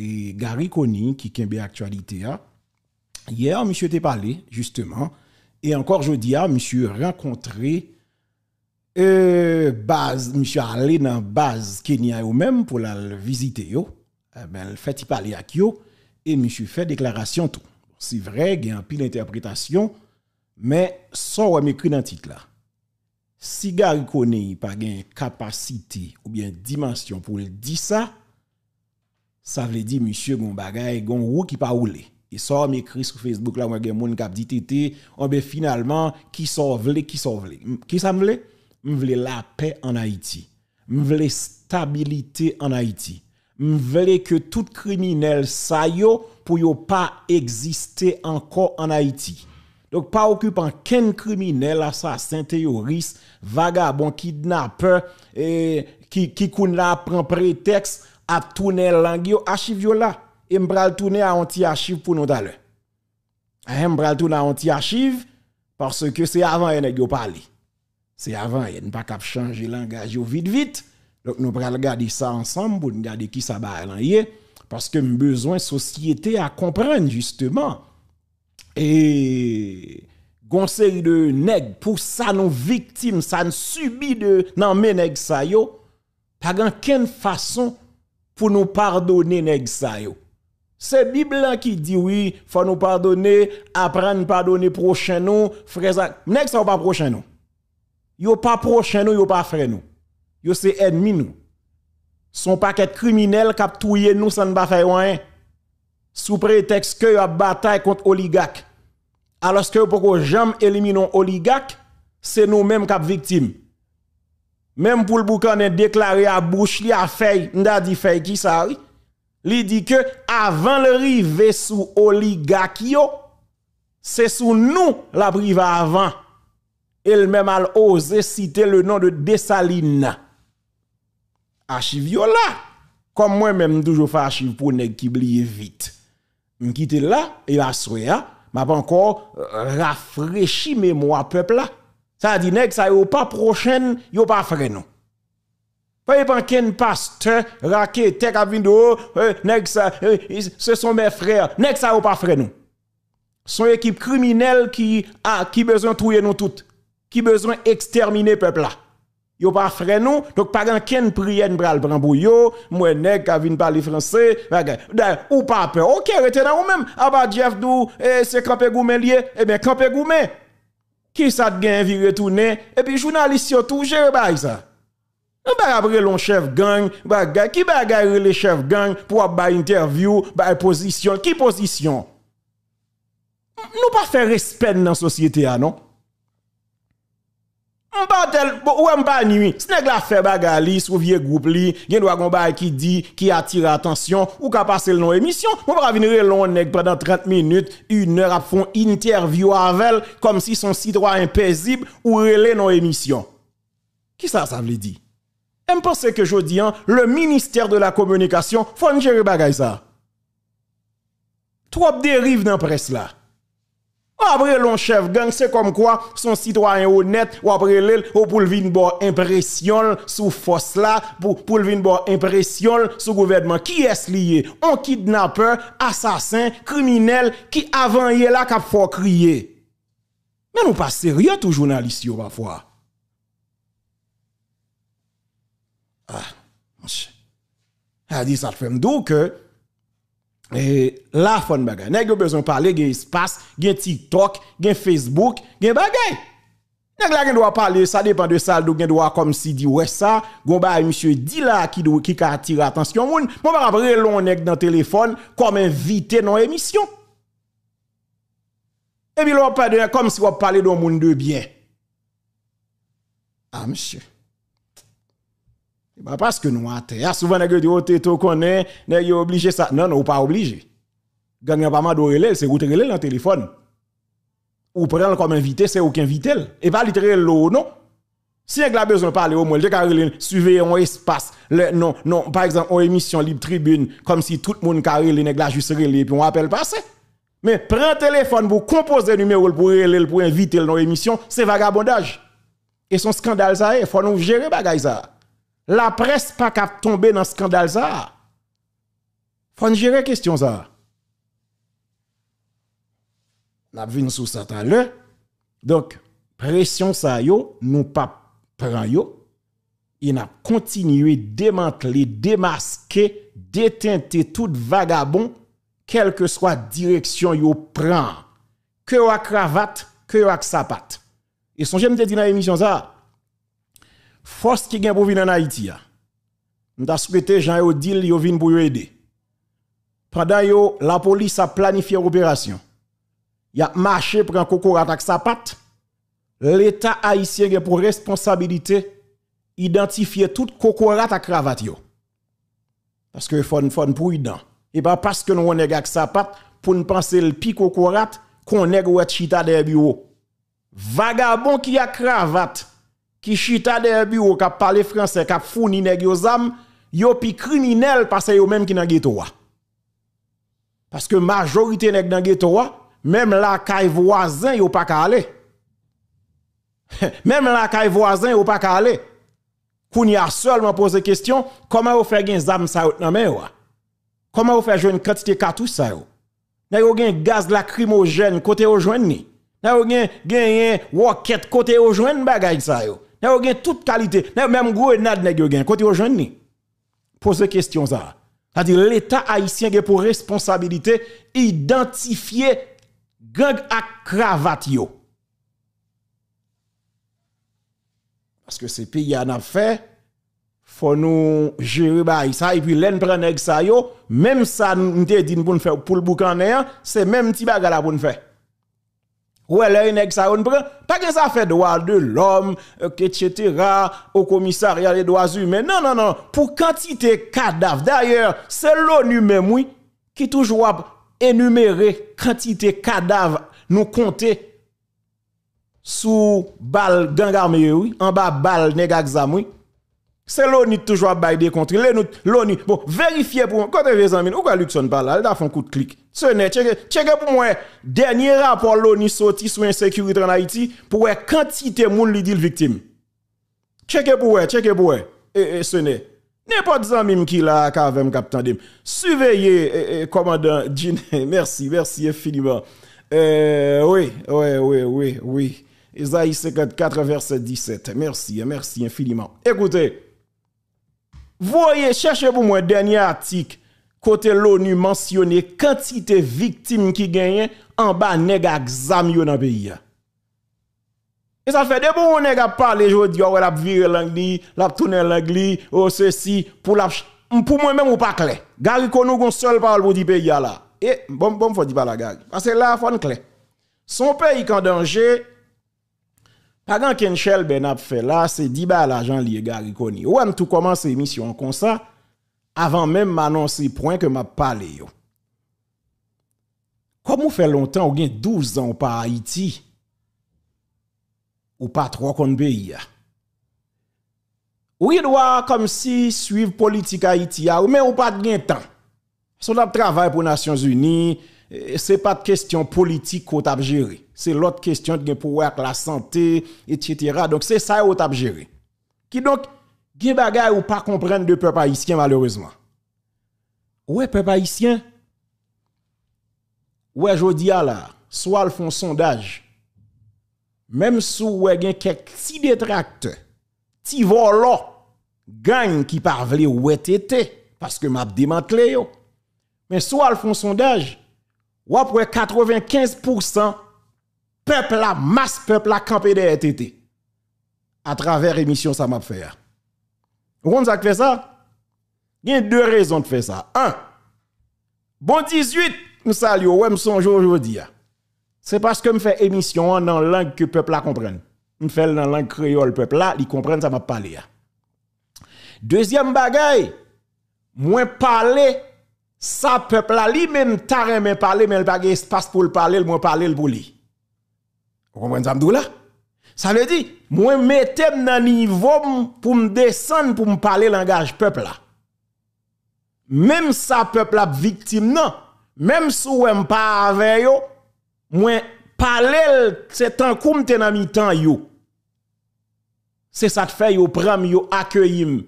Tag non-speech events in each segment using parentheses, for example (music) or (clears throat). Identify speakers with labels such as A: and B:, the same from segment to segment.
A: et Gary Conny qui kembe actualité Hier, monsieur t'est parlé justement et encore jeudi à monsieur rencontré euh, base monsieur allé dans base Kenya ou même pour la visiter yo. Eh ben fait il parler à yo et monsieur fait déclaration tout. C'est vrai, il y a un pile interprétation mais ça on m'écrit dans titre là. Si Gary n'a pas une capacité ou bien dimension pour le dire ça, ça veut dire monsieur gon bagay qui pas et ça sur Facebook là moi dit tété on eh ben, finalement qui sauve qui sauve qui ça me la paix en Haïti la stabilité en Haïti veux que tout criminel sa yo pour yo pas exister encore en Haïti donc pas occupant qu'un criminel assassin terroriste vagabond kidnappeur et eh, qui qui prend prétexte a tourner langue archive yo là et m'bral tourner à anti archive pour nous d'aller hein, m'bral tourner à anti archive parce que c'est avant yon yo parler c'est avant yon pas cap changer langage vite vite donc nous bral regarder ça ensemble pour nous garder... qui ça ba parce que besoin société à comprendre justement et Conseil de nèg pour ça Nos victimes... ça ne subit de nan men nèg sa yo pas grand ken façon pour nous pardonner nèg ça yo. C'est Bible qui dit oui, faut nous pardonner, apprendre pardonner prochain nous, frère ça. Nèg ça pas prochain nous. Yo pas prochain nous, yo pas frère nous. Yo c'est ennemi nous. Son paquet criminel qui a nous sans pas faire rien. Sous prétexte que a bataille contre oligarque. Alors que pourquoi jamais éliminer oligarque, c'est nous-mêmes qui victimes. Même pour le boucan déclaré à bouche, à a fait, a dit qui ça, oui. Il dit que avant le rive sous Oligakio, c'est sous nous la priva avant. Elle même a osé citer le nom de Dessalina. Archivio là. Comme moi-même, toujours fait pour ne qui blie vite. Je là, et la je m'a pas encore euh, rafraîchi mémoire peuple là. Ça dit, nèg, ça yo pas prochaine, yo pas Il nous. Pas pas qu'un pasteur, tek a vindo, euh, nèg ça, euh, ce sont mes frères. Nèg ça yo pas frère nous. Son équipe criminelle qui a, qui besoin trouver nous toutes. Qui besoin exterminer peuple là. Yo pas fréno. nous, donc pas qu'un prière bral brambou pour yo, moi nèg qui vinn parler français, ou pas peur. OK, rete dans ou même. bah, Jeff dou, eh, c'est campé lié, eh bien campé goumen qui ça te gagne viré retourner et puis journaliste tout gérer toujours ça on va après long chef gang Qui qui bagay le chef gang pour ba interview ba position qui position nous pas faire respect dans société ah, non ou va nuit, ce n'est la fait bagali, sou vieux groupe li, gen doit gon qui dit, qui attire attention, ou ka passé le nom émission, on va venir long pendant 30 minutes, une heure à fond, interview avec comme si son citoyen paisible ou relé non émission. Qui ça ça veut dire? Je pense que jodi hein, le ministère de la communication faut gérer bagay ça. Trop dérive dans presse là après l'on chef gang, c'est comme quoi son citoyen honnête ou après l'el ou pour le impression sous force là pour pour le vin impression sous gouvernement qui est ce lié Un kidnappeur, assassin, criminel qui avant yé là qu'il faut crier. Mais nous pas sérieux tout journaliste parfois. Ah, monsieur. Elle ah, dit ça fait m'dou que et la fon bagay. Nèg besoin de parler, gen espace, gen TikTok, gen Facebook, gen bagay. Nèg la gen doit parler, ça dépend de ça, do gen doit comme si dit ouais ça, gon ba monsieur dit là qui doit qui attire attention moun. Mon va après long nèg dans téléphone comme invité dans émission. Et puis l'on parle comme si on parlait d'un monde de bien. Ah monsieur. Bah, parce que nous Souvent, les gens disent, oh, t'es connais, obligé ça. Non, non, ou pas obligé. gagner pas mal de c'est vous relais dans le téléphone. Ou prendre comme invité, c'est aucun invité. Et pas littéralement non. Si vous a besoin de parler au moins, suivre un espace, non, non, par exemple, une émission libre tribune, comme si tout le monde carré les pas juste relé, puis on appelle ça. Mais prendre téléphone pour composer numéro pour relé, pour inviter dans l'émission, c'est vagabondage. Et son scandale, ça, il faut nous gérer bagaille ça. La presse pas qu'à tomber dans scandale Il Faut gérer question ça. avons vu sous ça tout Donc pression ça yo nous pas prend yo. Il a continué démanteler, démasquer, déteinter tout vagabond quelle que soit direction yo prend. Que la cravate, que la sapate. Et son j'aime te dire dans l'émission ça force qui gagne pour venir en Haïti. Nous souhaité Jean Odile deal yo vin pour aider. Pendant yo la police a planifié l'opération. Y a marché un coco avec sa patte. L'état haïtien a pour responsabilité identifier tout coco à cravate yo. Parce que fon fon prudent. dedans. Et pas parce que nous on est sa patte pour ne penser le pic coco qu'on est chita des bureaux. Vagabond qui a cravate qui chita des bureau, qui parle français, qui fourni nèg yo zam, yo pi criminel parce yo même qui dans ghetto Parce que majorité nèg dans ghetto même la caille voisin yo pas ka aller. (laughs) même la caille voisin yo pas ka aller. a seulement poser question, comment vous faites gen zam sa dans main Comment vous faites jouer quantité cartouche ça yo? Na yo gen gaz lacrymogène côté au joindre ni. Nèg yo gen gen rocket côté au joindre bagay sa yo. Vous avez toute qualité. même grenade n'a yo Côté Quand yo jeune Pose question ça. C'est-à-dire l'État haïtien a pour responsabilité identifier gang à cravate yo. Parce que ces pays en a fait faut nous gérer bah ça et puis l'en prendre ça yo même ça nous dit pour nous faire pour le boucaner, c'est même petit là pour nous faire. Ou elle a ça on prend pas que ça fait droit de l'homme euh, etc. au commissariat des droits humains. Non non non, pour quantité cadavre. D'ailleurs, c'est l'ONU même oui qui toujours a énuméré quantité cadavre nous compter sous balle gang oui, en bas balle d'un c'est l'ONU toujours bailler des contre. L'ONU, bon, vérifiez pour moi. Quand vous avez pourquoi Luxon parle là, il a fait un coup de clic. Ce n'est, checkez pour moi. Dernier rapport l'ONU sorti sur l'insécurité en Haïti pour la quantité de monde qui dit victime. Checkez pour moi, checkez pour moi. Et, ce n'est. N'importe qui qui là, qui a captain de Surveillez, commandant Jean. Merci, merci infiniment. oui, oui, oui, oui, oui. Isaïe 54, verset 17. Merci, merci infiniment. Écoutez. Voyez, cherchez pour moi dernier article côté l'ONU mentionné quantité victimes qui gagnent en bas nèg examen yo dans pays. Et ça fait des bons nèg a parler jodi ou la virer l'anglais, la tourner l'anglais, ou oh, ceci pour la pour moi même ou pas clair. Gari konou gon seul parole pour di pays là. Et bon bon faut di pas la gagne Parce que là faut clair. Son pays est en danger quand Kenchel Ben a fait là, c'est 10 balles l'argent lié Gary Koni. Ou en tout commence émission comme ça, avant même m'annoncer point que m'a parlé. Comme on fait longtemps, ou a 12 ans pas Haïti, ou pas trois contre pays. Ou il doit comme si suivre politique Haïti, mais ou pas de temps. Son travail pour les Nations Unies, c'est pas de question politique qu'on t'a géré. C'est l'autre question de pouvoir la santé, etc. Donc c'est ça qu'on t'a géré. Qui donc, qu'on ne ou pas comprendre de peuple haïtien malheureusement. Ouais, peuple haïtien. Ouais, jodia là, soit le font sondage. Même si ouais gen quelques si détracteurs, si volo, gagne qui parle ou tété parce que m'a démantelé yo. Mais soit le font sondage, ou après 95% peuple la masse peuple la campé de RTT à travers émission ça m'a fait. Vous comprenez fait ça Il y a deux raisons de faire ça. Un, bon 18, nous saluons, ouais, nous sommes aujourd'hui. Hein. C'est parce que me fait émission dans la langue que le peuple la comprend. Je fais dans la langue créole, le peuple là, il comprend ça m'a parlé. Hein. Deuxième bagaille, moins parler sa peuple là lui-même t'a remen parler mais il pas espace pour le parler, moi parler pour lui. Vous comprenez ça là Ça veut dire moi mettez dans niveau pour me descendre pour me parler langage peuple là. Même sa peuple là victime non, même si on pas avec yo, moi parler c'est un coup m'te dans mi-temps yo. C'est ça te fait yo premier yo Ce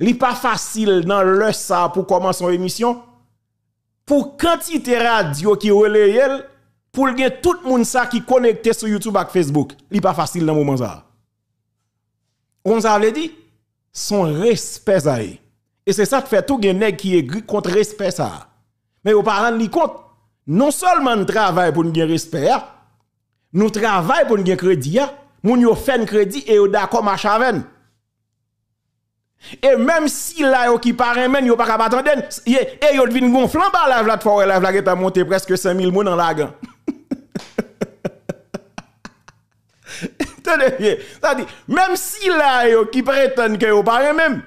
A: Li pas facile dans le ça pour commencer une émission pour quantité radio qui relaye pour gagner tout le monde qui connecté sur YouTube et Facebook. n'est pas facile dans moment ça. On ça veut dit son respect ça et c'est ça qui fait tout monde qui est contre respect ça. Mais au parent li compte non seulement nous travaillons pour nous gagner respect, nous travaillons pour nous gagner crédit, nous yo fait crédit et est d'accord ma chaven. Et même si là, qui paraît même, yon pas capable attendre, et yo devine gonflant par la plateforme, la plateforme a monté presque 5000 moun dans la gang. Tenez bien. Ça dit, même si là, yon qui prétend que yon paraît même,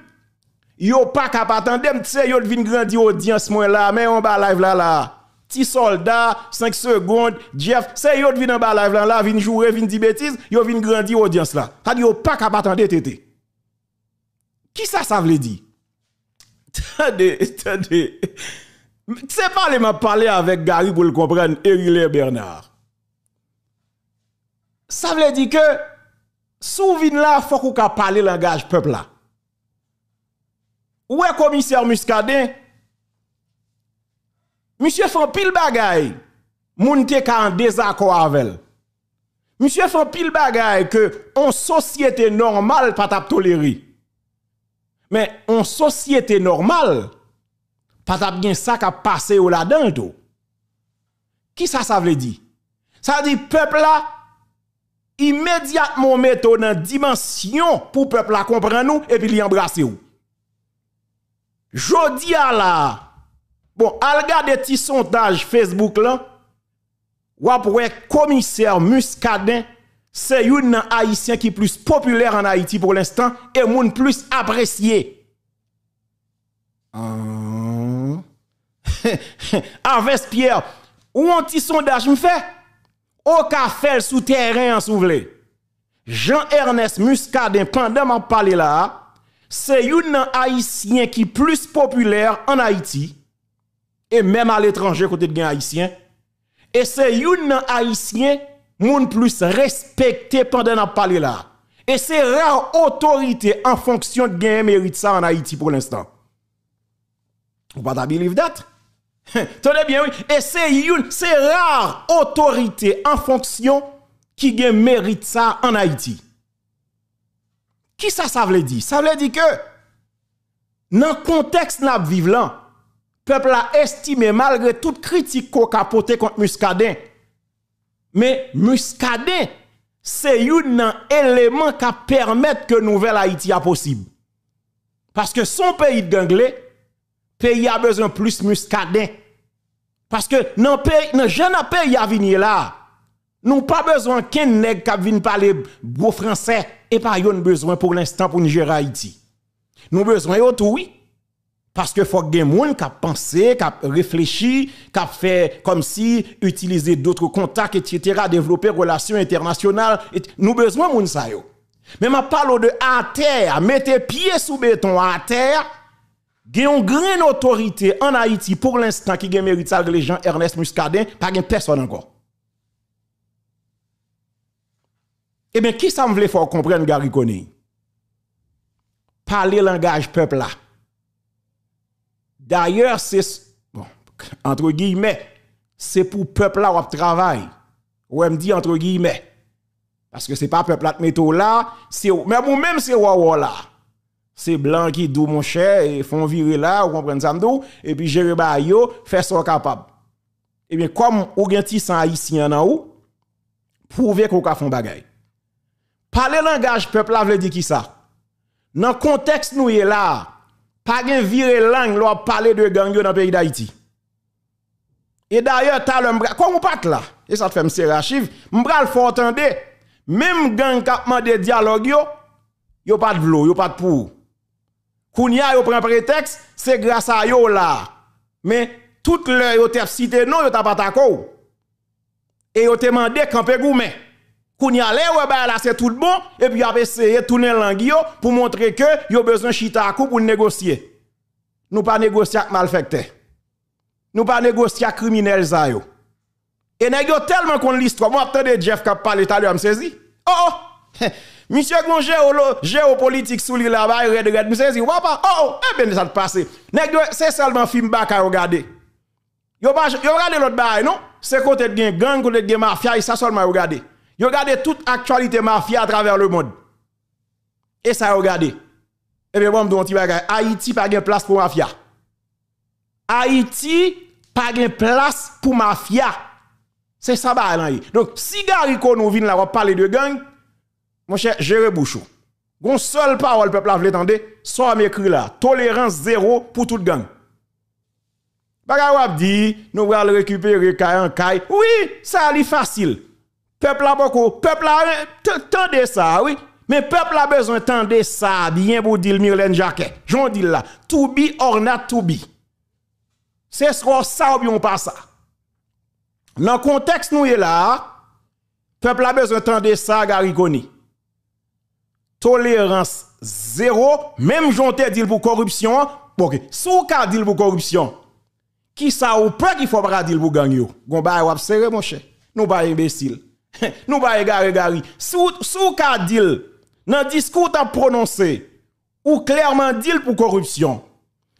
A: yo pas capable attendre, tu sais, yo devine grandir audience moins là, mais on va live là là. Petit soldat, 5 secondes, Jeff, c'est yon devine en bas live là, là, vin jouer, vin dire bêtises, yon vin grandi audience là. Ça dit, yo pas capable attendre, tété. Qui ça, ça veut dire? Attendez, attendez. C'est pas les m'a parlé avec Gary pour le comprendre, Erile Bernard. Ça veut dire que, souvenir là, faut qu'on parle langage peuple là. Où est commissaire Muscadet Monsieur font pile bagay. mon te ka en désaccord avec. Monsieur font pile bagay que en société normale pas tap tolérer. Mais en société normale, pas bien ça qui a passé au là-dedans. Qui ça, ça veut dire? Ça veut dire peuple là, immédiatement mettre dans dimension pour peuple là comprendre nous et puis embrasser ou. Jodi à la, bon, al regarder petit sondage Facebook là, ou après commissaire Muscadin c'est un haïtien qui est plus populaire en Haïti pour l'instant et moun plus apprécié. Arves ah. (laughs) Pierre, ou un petit sondage me fait au café souterrain en souvelé. Jean-Ernest Muscadin, pendant m'en parler là, c'est un haïtien qui est plus populaire en Haïti et même à l'étranger côté de haïtien et c'est un haïtien moun plus respecté pendant la parle là. Et c'est rare autorité en fonction de gain mérite ça en Haïti pour l'instant. Vous pas believe that? (laughs) Tenez bien, oui. Et c'est rare autorité en fonction qui gain mérite ça en Haïti. Qui ça, ça veut dire? Ça veut dire que, dans le contexte n'a vivant, le peuple a estimé, malgré toute critique qu'on a contre Muscadet, mais muscadet, c'est un élément qui permet que nouvelle Haïti soit possible. Parce que son pays de le pays a besoin plus muscadet. Parce que dans pays, dans jeune pays a venir là, nous pas besoin qu'un nègre qui parler beau français et pas besoin pour l'instant pour nous gérer Haïti. Nous besoin de oui. Parce que faut que gens qui pensé, qui réfléchi, qui fait comme si utiliser d'autres contacts, etc., développer relations internationales. Et, nous besoin de ça Mais ma parle de à terre, mettez pieds sous béton à terre. Il y a une grande autorité en Haïti pour l'instant qui mérite ça les gens Ernest Muscadin, pas personne encore. Eh bien, qui ça me voulait faut comprendre Gary Parler langage peuple là. D'ailleurs, c'est, bon, entre guillemets, c'est pour peuple là où travail. Ou me dit entre guillemets. Parce que c'est pas peuple là métaux là, c'est même vous même c'est là. C'est blanc qui doux, mon cher et font virer là, vous comprenez ça et puis j'irai fait ce faire son capable. Eh bien comme ou gen sans ici haïtien en haut prouvez qu'on ka font bagay. Parler langage peuple là veut dire qui ça Dans contexte nous est là, pas de viré langue l'on parler de gang dans le pays d'Haïti. Et d'ailleurs, t'as le m'bra, comme pat là, et ça te fait m'ser archive, m'bra le faut entendre, même gang qui de dialogue yo, yo pas de vlo, yo pas de pou. Kounia yo prend prétexte, c'est grâce à yo là. Mais toute l'heure yo t'a cité non, yo t'a pas d'accord. Et yo te demandé camper goumen qu'on y ouais ben, là c'est tout bon et puis a essayé tourner langue pour montrer que a besoin de chita à coup pour négocier nous pas négocier avec malfecteurs. nous pas négocier avec criminels Et yo et tellement qu'on l'histoire moi attendez Jeff qui parle tout à l'heure me saisi oh oh monsieur gon géopolitique sous là-bas red red me oh oh eh ben ça passé c'est seulement film qu'à regarder yo pas yo regardé l'autre bail non c'est côté de gang côté de mafia ça seulement regarder vous regardez toute actualité mafia à travers le monde. Et ça, vous regardez. Et eh bien, bon, je dis, Haïti pas de place pour mafia. Haïti pas de place pour mafia. C'est ça, bah, Donc, si Garico nous vient là, on parler de gang, mon cher, Jéré bouchou. Gon seule parole, peuple, vous l'étendez, soit m'écrit là, tolérance zéro pour toute gang. Bagawab dit, nous allons récupérer en Kay. Oui, ça, allait facile. Peuple a beaucoup. Peuple a. Tendez ça, oui. Mais peuple a besoin de ça bien pour dire Myrlène Jacquet. J'en dis là. Tout be ornat tout bi. C'est C'est qu'on ça ou bien pas ça. Dans le contexte nous est là, peuple a besoin de ça Garigoni. Tolérance zéro, même j'en te dit pour corruption, OK. Si vous ka dit pour corruption, qui ça ou pas qu'il faut pas dire pour gagner. Gon ba wap mon cher. Nous pas imbécile. (laughs) nous pas égaré gari. sous sous ka deal dans discours t'a prononcé ou clairement deal pour corruption.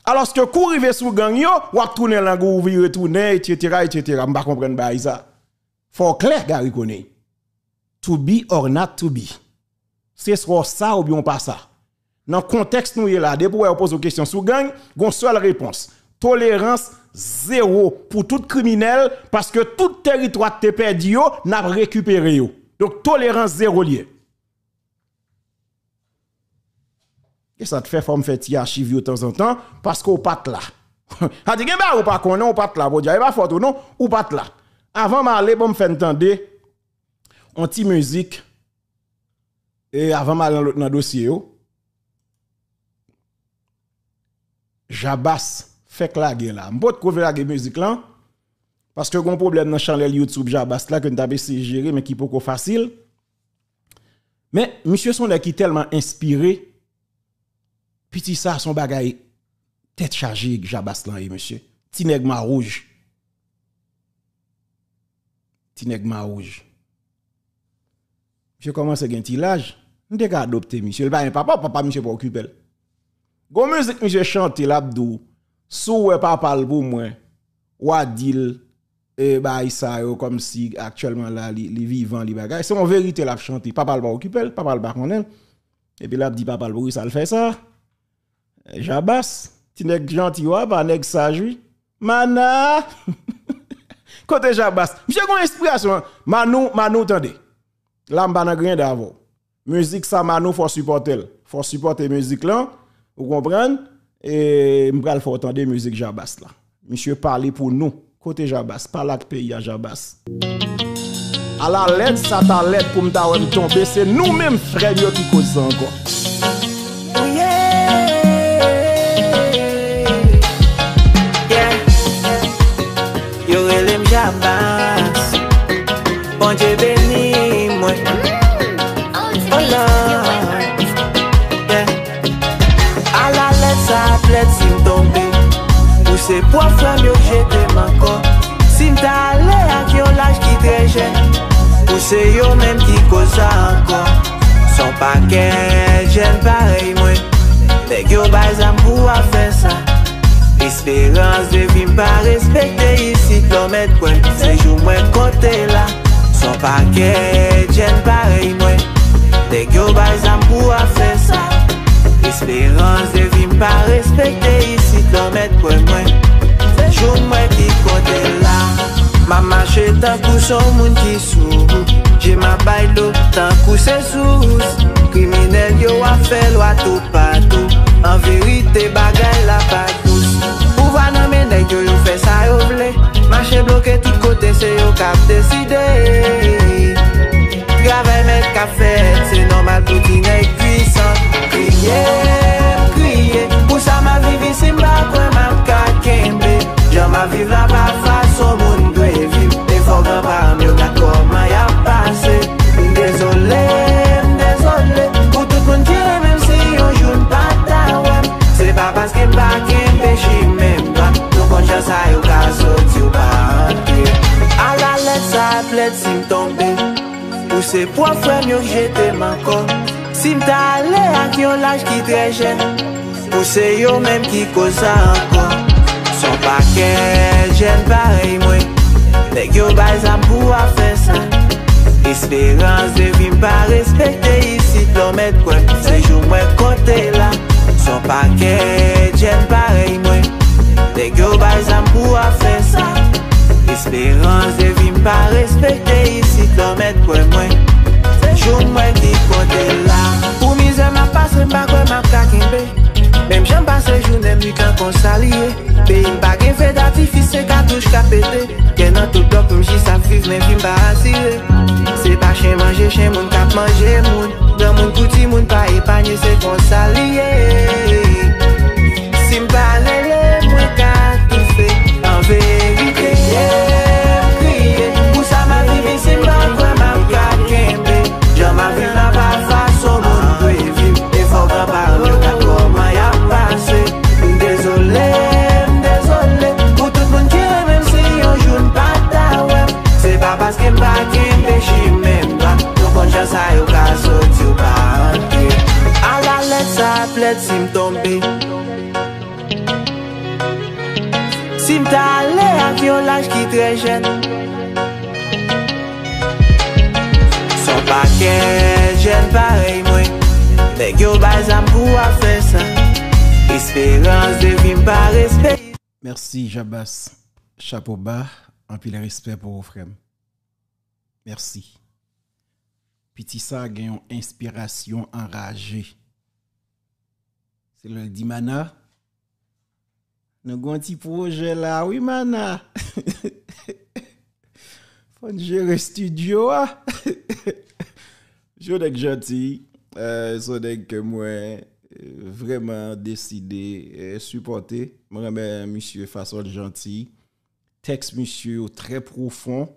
A: Alors que kou sous gang yo, ou ap tourner langou, ou retourner etc., je pas comprendre pas ça. Faut clair gari connaît. To be or not to be. C'est soit ça ou bien pas ça. Dans le contexte nous là, dès pour poser une question sous gang, gon seule réponse tolérance zéro pour tout criminel parce que tout territoire te perdu n'a récupéré Donc tolérance zéro lié. Et ça te fait forme fait archive de temps en temps parce qu'on pat là. (laughs) A dit ou pas qu'on au pat là, bon pas fort non, ou pat là. Avant m'aller bon me faire entendre on ti musique et avant m'aller dans dossier yo fait claguer là. M'pot couvrir la musique là parce que gon problème dans channel YouTube Jabas là que vous essayé gérer mais qui pas facile. Mais monsieur son qui tellement inspiré petit ça son bagage tête chargée Jabas là et eh, monsieur. Tineg rouge. Tineg rouge. Monsieur commence à un petit l'âge. M'te adopté monsieur, le papa papa monsieur pas occupé. Gon musique monsieur chante l'abdou sou wè pa pal pou mwen, wè e sa yo kom si actuellement la li, li vivan li bagay. Se vérité la chante, pa pal pa papa pa pal pa konen, e la di pa pal pou sal fè sa, e, jabas, ti nek janti wè, pa nek sajwi, mana, (laughs) kote jabas, mse kon inspirasyon, manou, manou tendez. la mba nan gren d'avant Musique, ça, manou faut supporter. Faut supporter musique là. Vous comprenez? et m'bral faut entendre musique Jabas là. Monsieur parler pour nous côté Jabas, pas la pays à Jabas. À la lettre, ça t'a lettre pour me tomber, c'est nous-mêmes frères qui causons encore.
B: Se yo men ki kosa an kon Son paket jen parey mwen De gyobay zan pou a fe sa Rispirans devim pa respekte Isi klo met kwen Se jou mwen kote la Son paket jen parey mwen De gyobay zan pou a fe sa Rispirans devim pa respekte Isi klo met kwen mwen Se jou mwen ki kosa Ma manche tan kou son moun ki sou, Je ma bay do tan kou se sou, Krimine yo a fe lo a tou patou, An verite bagay la patou, Pouva nan menek yo yo fe sa yo vle, Manche blokè ti kote se yo kap deside, Grave menk a fet, Se normal pouti nek pwisan, Kriye! Pou se yo menm ki kosa ankon Son paket jen parey mwen Degyo bay zan pou a fe sa Rispirans devim pa respekte Isi plomet kwen Sejou mwen kote la Son paket jen parey mwen Degyo bay zan pou a fe sa Rispirans devim pa respekte Isi plomet kwen mwen Sejou mwen di kote la Pou mwen kote la Mba kwen map kakin be Mem jen pa sejou Mem li kan konsaliye Be yon pa gen fe dati Fise katoj kapete Gen an to do pou mji safif Mem jen pa asire Se pa chen manje chen moun Kap manje moun Nan moun kouti moun Pa e panye se konsaliye
A: chapeau bas, en pile respect pour vos frères. Merci. Petit ça a une inspiration enragée. C'est le d'Imana. Mana. Nous avons un petit projet là, oui Mana. (laughs) Faut gérer studio. Hein. (laughs) Je suis gentil. Je suis euh, que moi vraiment décidé et euh, supporté. Je remercie monsieur façon gentil. Texte monsieur très profond.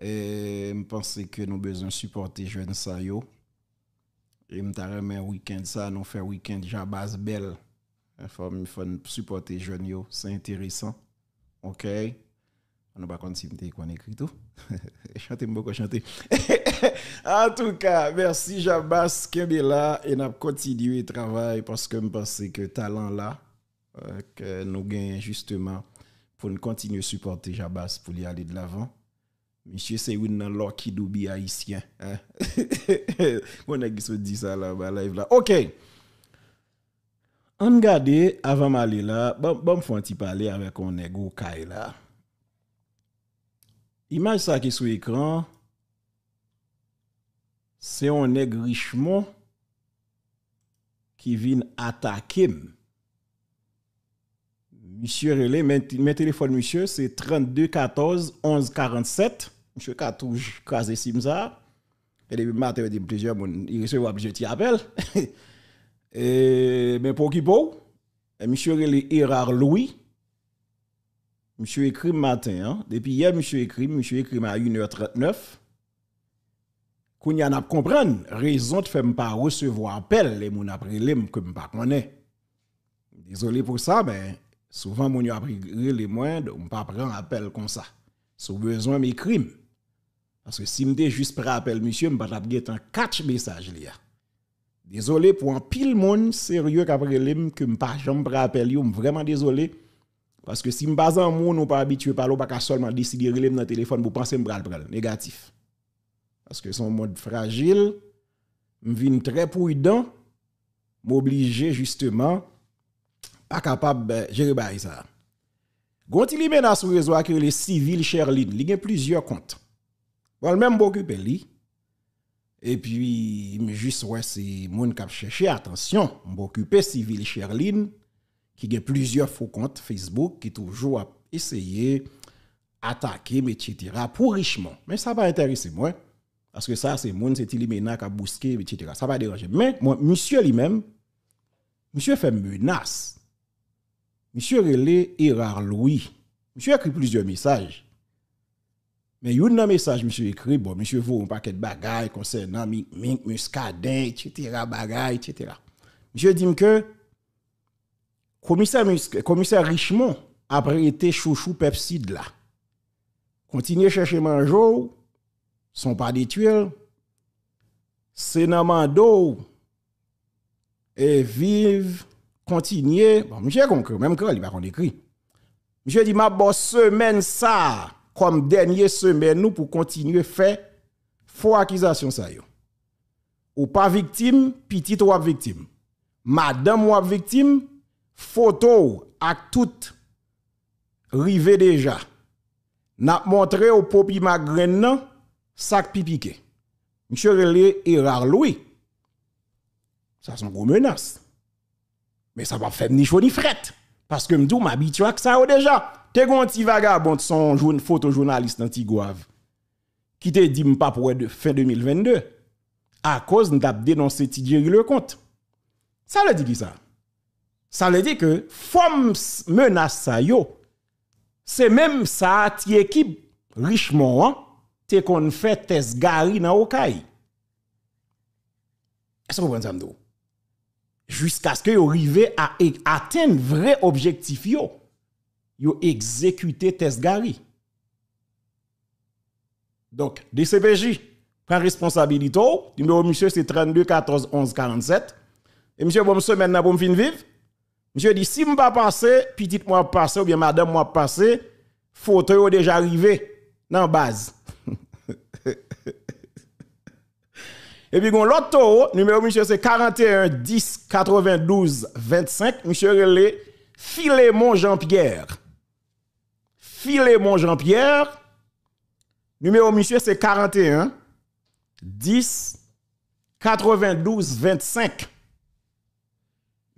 A: Et je pense que nous avons besoin de supporter jeune Sayo. Et je remercie week-end ça, nous fait week-end base belle. Il faut supporter jeune yo, c'est intéressant. OK? On n'a pas si on écrit tout. (laughs) Chantez beaucoup chantez. (laughs) en tout cas, merci Jabas là et n'a continué le travail parce que je pense que talent là euh, que nous gagnons justement pour nous continuer à supporter Jabas pour y aller de l'avant. Monsieur c'est une qui Doubi haïtien. Hein? (laughs) on a qui se dit ça là bas live là. OK. On garde avant d'aller là, bon bon faut un petit parler avec un ego Kaila. là ça qui est sur écran, c'est un nègre richemont qui vient attaquer. Monsieur Relais, mes téléphones, monsieur, c'est 32 14 11 47. Monsieur Katouj, Krasé Simza. Et depuis matin, il y a plusieurs personnes qui reçoivent plusieurs appels. (laughs) Mais pour qui beau, monsieur Relais, Erard Louis. Monsieur écrit matin, hein? depuis hier, monsieur écrit, monsieur écrit à 1h39. Qu'on y en comprendre, raison de faire pas recevoir appel, les mon après les que me pas Désolé pour ça, mais souvent mon a pris les moins donc pas prendre appel comme ça. Sous besoin mes Parce que si m'de juste prêt appel monsieur, me pas un catch message là. Désolé pour un pile monde sérieux qu'après les que me pas jamais prêt appel, vraiment désolé. Parce que si je suis pas monde, pas habitué par l'eau, pas seulement décider de dans le téléphone pour penser que je négatif. Parce que son mode fragile, je suis très prudent, m'obliger justement, pas capable de gérer ça. Gonti menace sur réseau que les civils Sherline, il y a plusieurs comptes. Ou même m'occuper lui. Et puis, juste ouais, c'est mon cap chercher attention, m'occuper civil Sherline qui a plusieurs faux comptes Facebook qui toujours a essayé attaquer, etc. pour richement. Mais ça va intéresser moi. Parce que ça, c'est monde, c'est Ilimena qui a bousqué, etc. Ça va déranger. Mais moi, monsieur lui-même, monsieur fait menace. Monsieur relé Erard Louis. Monsieur a écrit plusieurs messages. Mais il y a un message, monsieur écrit, bon, monsieur vaut un paquet de bagages concernant Mink, Muscadin etc., Bagages, etc. Monsieur dit que commissaire, commissaire Richemont a prêté chouchou de là. Continuez à chercher manjo, son pas des tuiles. Sénamando et vive, continuez. Bon, monsieur conclu, même quand il va qu'on écrit. Monsieur dit, ma bonne semaine ça, comme dernière semaine nous pour continuer à faire faux accusation ça yo. Ou pas victime, petite ou victime. Madame ou victime, photo à tout rivé déjà. N'a montré au popi magren sac pipiqué. Monsieur Relé et Louis. Ça c'est une menace. Mais ça va faire ni chaud ni fret parce que m'dou m'habitue à ça oh, déjà. T'es un petit vagabond son joun, photojournaliste tigouave qui te dit m'pas pour fin 2022 à cause d'ab dénoncer Tidjeri le compte. Ça le dit qui ça? Ça veut dire que forme menace ça c'est même ça qui équipe richement hein, t'es qu'on fait test gari dans Okaï. Est-ce que vous comprenez Jusqu'à ce que vous à atteindre vrai objectif yo, yo exécuter test gari. Donc, DCPJ prend responsabilité, il monsieur c'est 32 14 11 47 et monsieur bon semaine fin vivre Monsieur dit, si je ne pas passer, petite moi passer ou bien madame moi passer, fauteuil déjà arrivé dans la base. (laughs) Et puis, l'autre taureau, numéro monsieur, c'est 41 10 92 25. Monsieur filet mon Jean-Pierre. mon Jean-Pierre. Numéro monsieur, c'est 41 10 92 25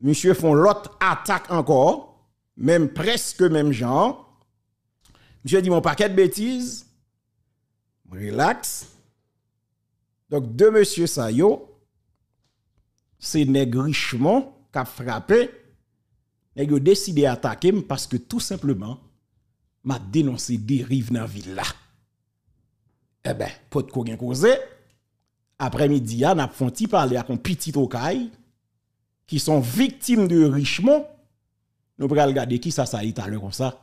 A: monsieur font l'autre attaque encore, même presque même genre. Monsieur dit mon paquet de bêtises, relax. Donc deux monsieur ça c'est n'est richement qui a frappé, a décidé d'attaquer parce que tout simplement m'a dénoncé dérive dans la ville Eh ben, pour de quoi après-midi, on a fait un parler à un petit qui sont victimes de richement, nous pourrons regarder qui ça, ça y est comme ça.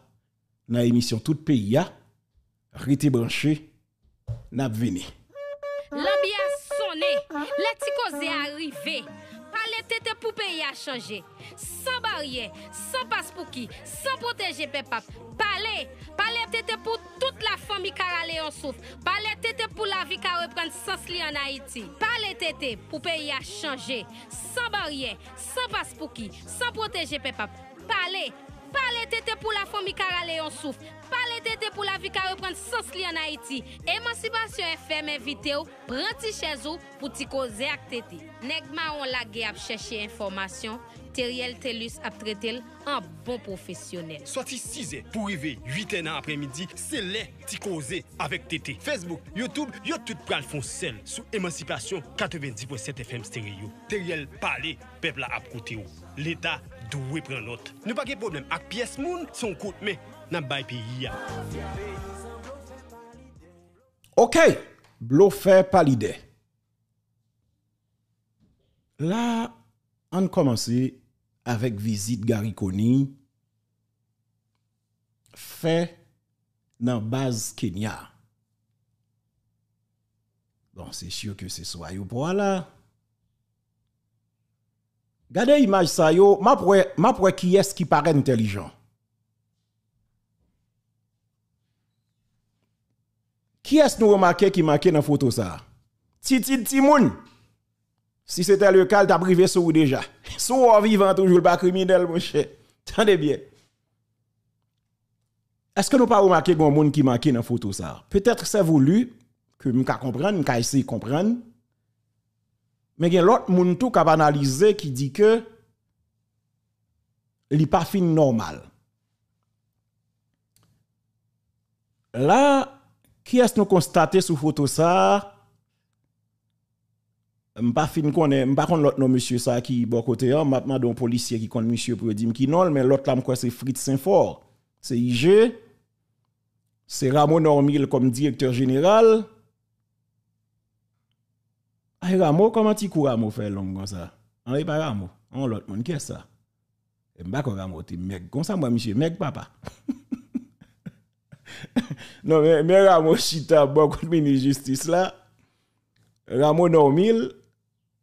A: Dans l'émission Tout Pays, Rite branché, n'a venu.
B: L'ambiance sonné, la est arrivée tête pour payer à changer, Sans barrière, sans passe pour qui, sans protéger peuple. Parlez, parlez tête pour toute la famille qui en souffre. Parlez tête pour la vie qui reprendre sens li en Haïti. Parlez tête pour payer à changer, Sans barrière, sans passe pour qui, sans protéger peuple. Parlez, Parle tete pou la fomi kar ale yon souf. Parle tete pou la vi kar reprend sens li an Haiti. Emancipasyon FM evite ou, pranti chez ou pou ti ko ze ak tete. Neg ma ou la ge ap cheshe informasyon. Teriel Telus ap tre tel an bon profesyonel.
A: Swa ti sise pou rive 8 an apre midi, se le ti koze avek tete. Facebook, Youtube, yo tout pral fon sel. Sou emancipasyon 90% FM stereo. Teriel pale, pepla ap kote ou. L'eta dwe pre not. Nou pa ge problem ak piyes moun, son kote me nan bay piya. Ok, Blofe Palide. La, an komanseye, avec visite Gariconi fait dans base Kenya. Bon, c'est sûr que c'est soit yo pour là. Regardez l'image ça yo, m'a pour qui est-ce qui paraît intelligent. Qui est-ce nous remarqué qui marqué dans la photo ça? Titi Timoun. Si c'était le cas, t'as privé sous déjà. (laughs) Sous vivant toujours pas criminel, mon cher. Tendez bien. Est-ce que nous pas remarqué un monde qui manqué dans photo ça? Peut-être que c'est voulu que nous comprendre, nous essayer comprendre. Mais il y a l'autre monde tout qui a analysé qui dit que n'est pas fin normal. Là, qui est-ce que nous sur sous photo ça? M'pas fin connais, m'pas connais l'autre non monsieur ça qui bon côté hein, m'a demandé policier qui connaît monsieur pour dire qui non, mais l'autre là m'crois c'est Fritz Saint-Fort. C'est IG. C'est Ramon Normil comme directeur général. Ay Ramon comment tu cours Ramo faire long comme ça On est pas Ramo, on l'autre monde qui est ça. Et m'pas connais mec comme ça moi monsieur, mec papa. non mais mais Ramo chita bon ministre justice là. Ramon Normil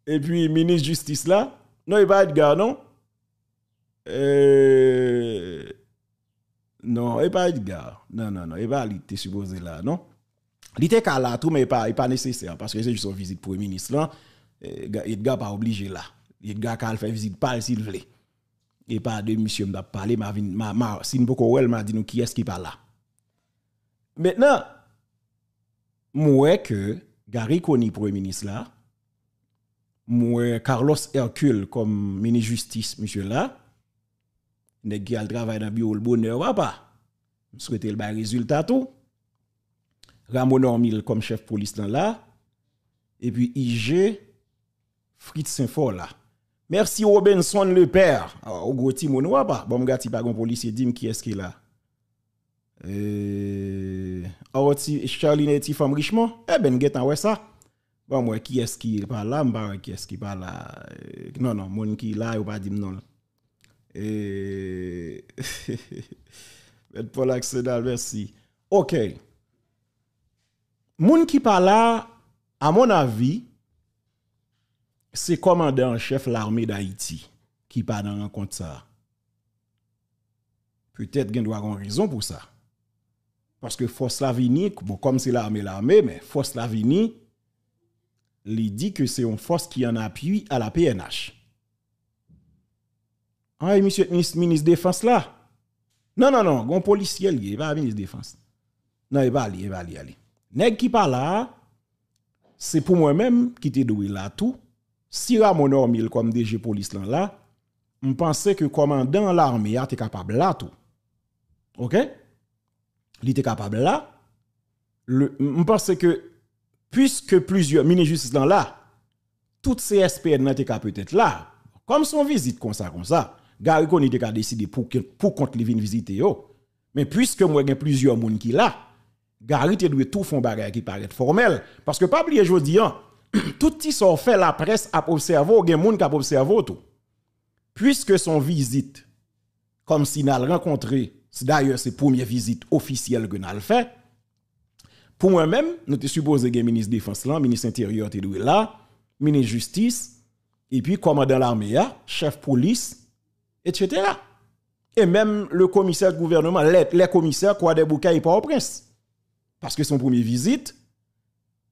A: et puis ministre justice là, non, il va être gars, non? Euh... Non, il va être gars. Non, non, non, il va être supposé là, non? Il était là, tout, mais il n'est pas, nécessaire parce que c'est juste une visite pour le ministre là. Euh, n'est pas obligé là. Il Edgar faire fait visite pas s'il veut. Et pas de monsieur m'a parlé, ma, ma, ma, elle m'a dit nous qui est-ce qui parle là. Maintenant, moi que Gary pour premier ministre là, moi Carlos Hercule comme ministre justice monsieur là nèg qui travail dans bureau le bonheur pas me souhaiter le bon résultat tout Ramon Ormil comme chef police dans là et puis IG Fritz Saint-Fort là merci Robinson le père ah, au gros timon pas. bon ti pas un policier dim qui est-ce qui est euh ah, oh, Charlie Neti femme richement eh ben get en ouais ça Bon, moi, qui est-ce qui est là, qui est-ce qui est là. Non, non, mon qui est là, ou pas dit non. Et. pour l'accès merci. Ok. mon qui parle là, à mon avis, c'est commandant en chef l'armée d'Haïti qui parle dans rencontre ça. Peut-être qu'il a une raison pour ça. Parce que force la comme c'est l'armée l'armée, mais force la il dit que c'est une force qui en appuie à la PNH. Ah, et monsieur ministre, ministre défense là. Non, non, non, un policier, il pas e ministre défense. Non, il e va e aller aller, il n'est aller aller qui pas là, c'est pour moi-même qui t'ai donné là tout. Si Ramon Ormil comme DG police là, là on pensait que commandant l'armée était capable là tout. OK? Il était capable là. Je on que puisque plusieurs ministres justice là, toutes ces SPN n'étaient peut-être là. Comme son visite comme ça, comme ça, Gary Koni décidé pour, pour contre les visiter. Mais puisque moi, il y a plusieurs monde qui là, Gary te doit tout faire bagage qui paraît formel. Parce que pas oublier hein, (clears throat) tout qui sont fait la presse à observé, il y a des qui observé tout. Puisque son visite, comme s'il a rencontré, d'ailleurs c'est première visite officielle que n'a fait, pour moi-même, nous te supposé que ministre de défense là, ministre intérieur te ministre là, ministre justice, et puis commandant l'armée chef police, etc. Et même le commissaire de gouvernement, les, les commissaires quoi des bouquins et pas au prince. Parce que son premier visite,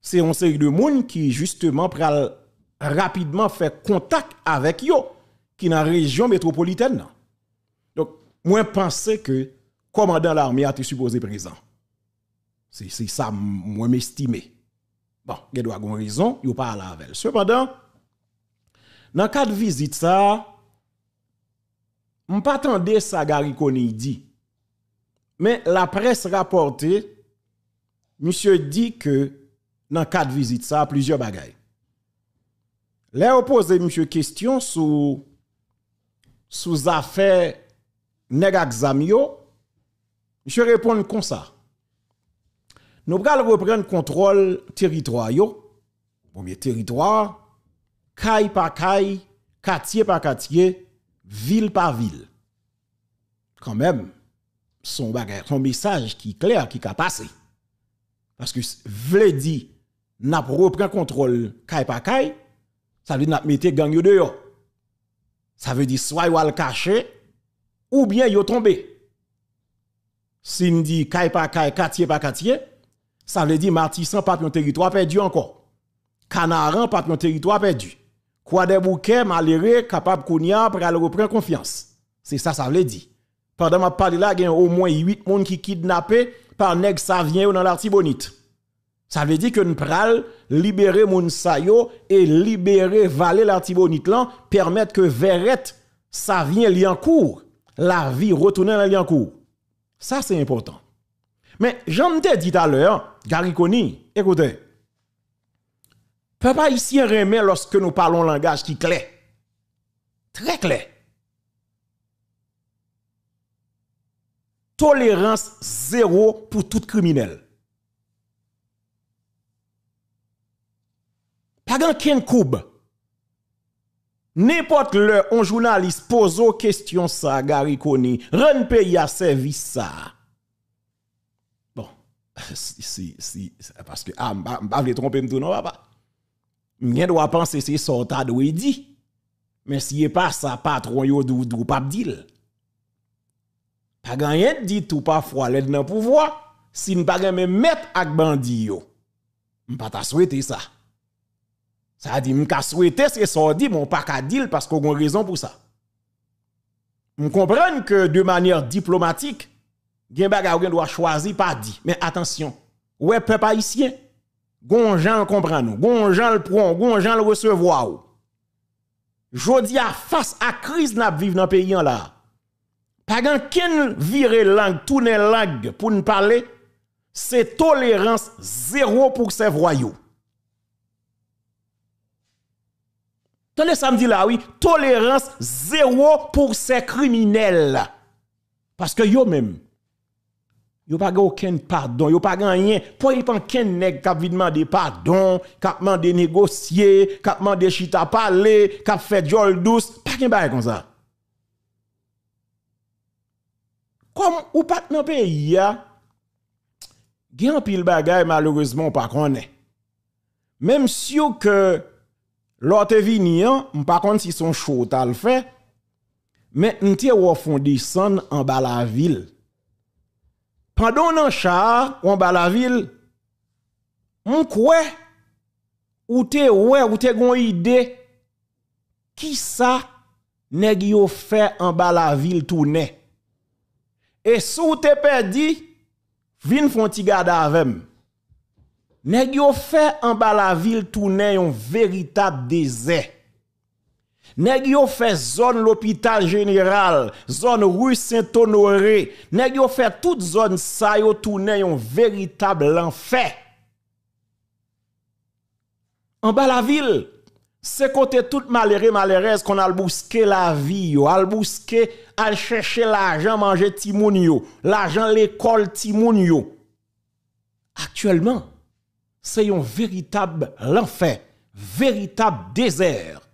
A: c'est une série de monde qui justement pral rapidement fait contact avec yo qui dans la région métropolitaine. Donc, moi, je pensais que commandant l'armée a été supposé présent. C'est ça, moi, m'estimer. Bon, il doit avoir raison, il pas la avec Cependant, dans quatre visites, visite, ça, on pas attendu ça, Gary dit. Mais la presse rapporte monsieur dit que dans quatre visites, ça a plusieurs bagailles. Là, posé monsieur question sur sous affaire nèg examio. Monsieur répond comme ça. Nous allons reprendre contrôle territoire. Premier territoire, caille par caille, quartier par quartier, ville par ville. Quand même, son, message qui est clair, qui a passé. Parce que nous n'a pas repris contrôle caille par caille, ça veut dire n'a pas mis gang dehors. Ça veut dire soit il le caché ou bien il tombé. Si nous dit caille par caille, quartier par quartier, ça veut dire Martissan, pas un territoire perdu encore. Canaran, pas un territoire perdu. Quoi des bouquets, Maléré, capable de pour aller reprendre confiance. C'est ça, ça veut dire. Pendant ma parle là, il y a au moins 8 personnes qui kidnappés par nèg vient dans l'Artibonite. Ça veut dire que nous pral libérer Mounsayo et libérer valer l'Artibonite là, permettre que Verrette vient li en cours, la vie retourner en cours. Ça c'est important. Mais j'en ai dit tout à l'heure, Gariconi, écoutez, ici ici remet lorsque nous parlons langage qui est clair. Très clair. Tolérance zéro pour tout criminel. Pas grand N'importe le, un journaliste pose aux questions ça, Gariconi, Ren pays à service ça si, si, parce que, ah, je vais tromper tout, non, papa. Je dois penser c'est sorta de dit. Mais si n'est pas ça, patron, yo, dou, dou, pas deal. Pas gagné, dit tout, parfois, l'aide dans pouvoir. Si ne pas gagné, mettre avec bandit, yo. pas ta souhaiter ça. Ça dit, m'ka souhaité, c'est sorti, mon pas qu'à parce qu'on a raison pour ça. On comprend que de manière diplomatique, gen baga ou gen doit choisir pas dit mais attention ouais peuple haïtien gon comprend nous gon le prend gon le recevoir jodi a face à crise n'a vivre dans pays là pas gen ken vire langue tourner langue pour ne parler c'est tolérance zéro pour ces voyous Tenez samedi là, oui, tolérance zéro pour ces criminels. Parce que yo même, Yo pas aucun pardon, yo pas rien. Pour il pas ken nèg qui vient demander pardon, qui demander négocier, qui demander chita parler, qui fait jol douce, pa gen bail comme ça. Comme ou pas dans pays ya, gen pile bagay malheureusement pa connaît. Même si que l'autre vini m pa konn si son chaud t'a le fait, mais on t'y fond descendre en bas la ville pendant un char en bas la ville on croit, ou te ouais ou te gon idée qui ça nèg yo fait en bas la ville tourné? et sou te perdi vin font ti garde avec nèg yo fait en bas la ville tourné un véritable désert nèg yo fait zone l'hôpital général, zone rue Saint-Honoré, nèg yo fait toute zone ça yo tourné un véritable enfer. En bas la ville, c'est côté tout malheureux malheureuse qu'on a bousqué la vie yo, al bousqué a chercher l'argent manger timoun yo, l'argent l'école timoun Actuellement, c'est un véritable enfer, véritable désert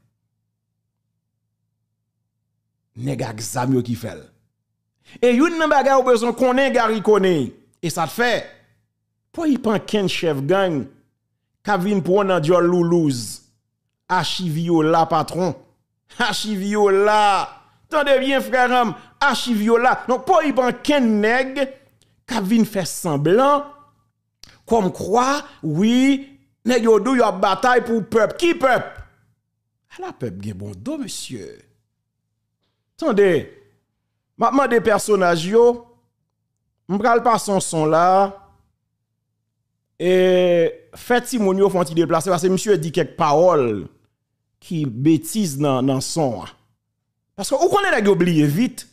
A: nèg exam yo ki fait. Et yon nan bagay ou bezon konnen gari konnen. Et ça te fait. Pour y pan ken chef gang, kavin pour un diol loulouz. Achivio la patron. Achivio la. Tendez bien frère am, achivio la. Donc pour y pan ken nèg, kavin fait semblant, comme quoi, oui, nèg yo dou yo bataille pour peuple. Qui peuple? La peuple gen bon do monsieur. Attendez, maintenant des personnages, yo, parle pas son son là, et fait si moun yo font déplacer, parce que monsieur dit quelques paroles qui bêtises dans, dans son. Parce que ou connaissez les oublié vite.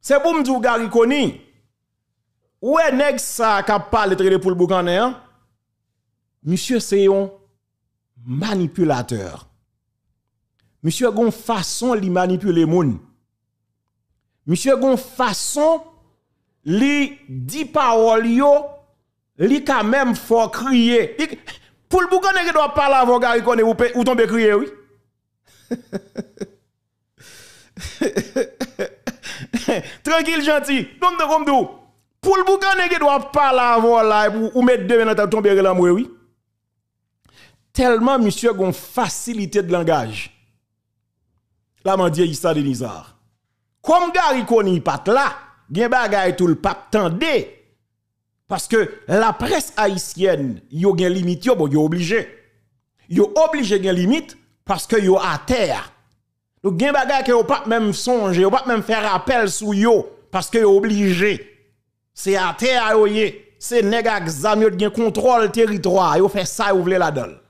A: C'est pour me dire ou Koni. Où est nèg ça a parle de pour le boucané hein. Monsieur c'est un manipulateur. Monsieur a une façon de manipuler les gens. Monsieur gon façon li dit parole yo li quand même faut crier. Pour le bougon qui doit parler avant gars connaît ou, tomber crier oui. (laughs) Tranquille gentil, donc de comme Pour le bougon qui doit parler avant là ou mettre deux minutes à tomber là oui. Tellement monsieur gon facilité de langage. La mandie Issa Denizar. Comme Gary Koni pat là, gen bagay tout le pape tende. Parce que la presse haïtienne, yo gen limite yo, bon yo obligé. Yo obligé gen limite parce que yo à terre. Donc gen bagay que yo pas même songer, yo pas même faire appel sur yo parce que yo obligé. C'est à terre yo C'est nèg examen yo gen contrôle territoire, yo fait ça yo vle la donne.